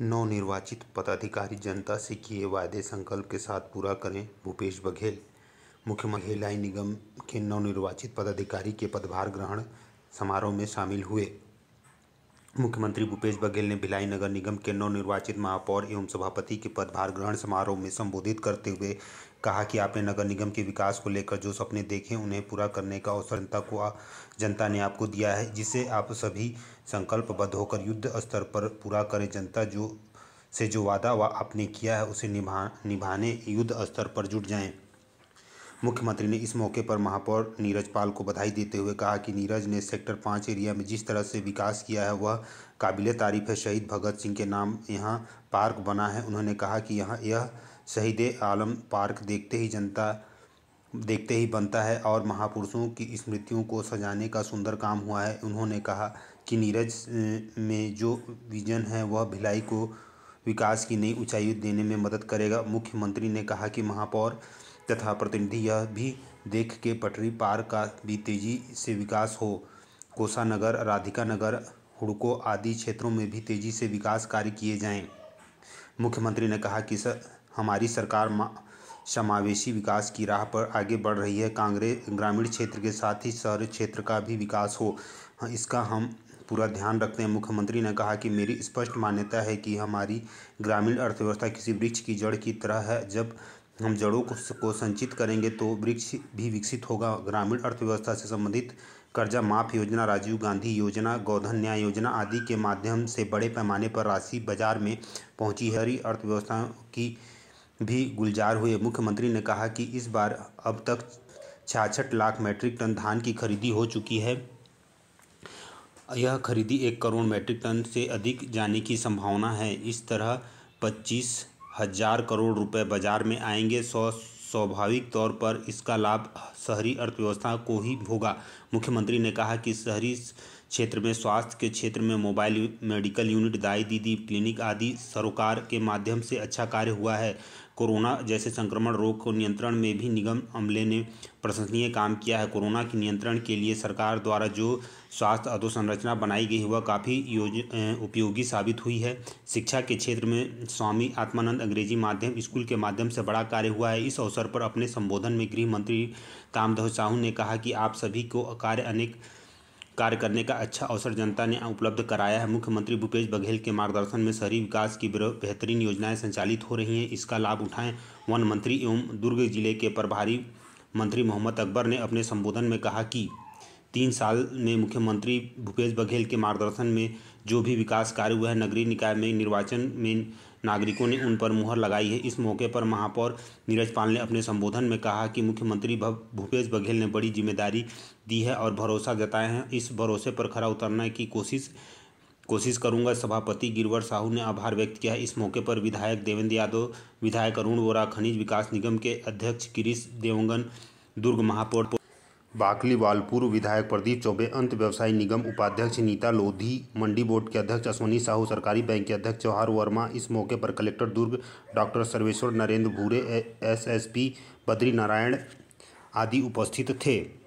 नवनिर्वाचित पदाधिकारी जनता से किए वायदे संकल्प के साथ पूरा करें भूपेश बघेल मुख्यमंत्री हेलाई निगम के नवनिर्वाचित पदाधिकारी के पदभार ग्रहण समारोह में शामिल हुए मुख्यमंत्री भूपेश बघेल ने भिलाई नगर निगम के नवनिर्वाचित महापौर एवं सभापति के पदभार ग्रहण समारोह में संबोधित करते हुए कहा कि आपने नगर निगम के विकास को लेकर जो सपने देखे उन्हें पूरा करने का अवसर जनता को जनता ने आपको दिया है जिसे आप सभी संकल्पबद्ध होकर युद्ध स्तर पर पूरा करें जनता जो से जो वादा वा आपने किया है उसे निभा निभाने युद्ध स्तर पर जुट जाएं मुख्यमंत्री ने इस मौके पर महापौर नीरज पाल को बधाई देते हुए कहा कि नीरज ने सेक्टर पाँच एरिया में जिस तरह से विकास किया है वह काबिल तारीफ है शहीद भगत सिंह के नाम यहाँ पार्क बना है उन्होंने कहा कि यहाँ यह शहीद आलम पार्क देखते ही जनता देखते ही बनता है और महापुरुषों की स्मृतियों को सजाने का सुंदर काम हुआ है उन्होंने कहा कि नीरज में जो विजन है वह भिलाई को विकास की नई ऊंचाई देने में मदद करेगा मुख्यमंत्री ने कहा कि महापौर तथा प्रतिनिधि यह भी देख के पटरी पार का भी तेजी से विकास हो कोसानगर राधिका नगर हुड़को आदि क्षेत्रों में भी तेजी से विकास कार्य किए जाएं मुख्यमंत्री ने कहा कि सर हमारी सरकार समावेशी विकास की राह पर आगे बढ़ रही है कांग्रेस ग्रामीण क्षेत्र के साथ ही शहरी क्षेत्र का भी विकास हो हाँ, इसका हम पूरा ध्यान रखते हैं मुख्यमंत्री ने कहा कि मेरी स्पष्ट मान्यता है कि हमारी ग्रामीण अर्थव्यवस्था किसी वृक्ष की जड़ की तरह है जब हम जड़ों को संचित करेंगे तो वृक्ष भी विकसित होगा ग्रामीण अर्थव्यवस्था से संबंधित कर्जा माफ योजना राजीव गांधी योजना गौधन न्याय योजना आदि के माध्यम से बड़े पैमाने पर राशि बाजार में पहुंची हरी अर्थव्यवस्था की भी गुलजार हुए मुख्यमंत्री ने कहा कि इस बार अब तक छियासठ लाख मैट्रिक टन धान की खरीदी हो चुकी है यह खरीदी एक करोड़ मैट्रिक टन से अधिक जाने की संभावना है इस तरह पच्चीस हजार करोड़ रुपए बाजार में आएंगे स्वाभाविक तौर पर इसका लाभ शहरी अर्थव्यवस्था को ही होगा मुख्यमंत्री ने कहा कि शहरी क्षेत्र में स्वास्थ्य के क्षेत्र में मोबाइल मेडिकल यूनिट दाई दीदी क्लिनिक आदि सरोकार के माध्यम से अच्छा कार्य हुआ है कोरोना जैसे संक्रमण रोग को नियंत्रण में भी निगम अमले ने प्रशंसनीय काम किया है कोरोना के नियंत्रण के लिए सरकार द्वारा जो स्वास्थ्य अधोसंरचना बनाई गई वह काफ़ी उपयोगी साबित हुई है शिक्षा के क्षेत्र में स्वामी आत्मानंद अंग्रेजी माध्यम स्कूल के माध्यम से बड़ा कार्य हुआ है इस अवसर पर अपने संबोधन में गृह मंत्री कामधव साहू ने कहा कि आप सभी को कार्य अनेक कार्य करने का अच्छा अवसर जनता ने उपलब्ध कराया है मुख्यमंत्री भूपेश बघेल के मार्गदर्शन में शहरी विकास की बेहतरीन योजनाएं संचालित हो रही हैं इसका लाभ उठाएं वन मंत्री एवं दुर्ग जिले के प्रभारी मंत्री मोहम्मद अकबर ने अपने संबोधन में कहा कि तीन साल में मुख्यमंत्री भूपेश बघेल के मार्गदर्शन में जो भी विकास कार्य हुए हैं नगरीय निकाय में निर्वाचन में नागरिकों ने उन पर मुहर लगाई है इस मौके पर महापौर नीरज पाल ने अपने संबोधन में कहा कि मुख्यमंत्री भूपेश बघेल ने बड़ी जिम्मेदारी दी है और भरोसा जताए हैं इस भरोसे पर खरा उतरने की कोशिश कोशिश करूंगा सभापति गिरवर साहू ने आभार व्यक्त किया इस मौके पर विधायक देवेंद्र यादव विधायक अरुण वोरा खनिज विकास निगम के अध्यक्ष गिरीश देवंगन दुर्ग महापौर बाकलीवाल पूर्व विधायक प्रदीप चौबे अंत व्यवसाय निगम उपाध्यक्ष नीता लोधी मंडी बोर्ड के अध्यक्ष अश्वनी साहू सरकारी बैंक के अध्यक्ष चौहार वर्मा इस मौके पर collector Durg doctor Sarveshwar Narendra Bhure SSP Badri Narayan आदि उपस्थित थे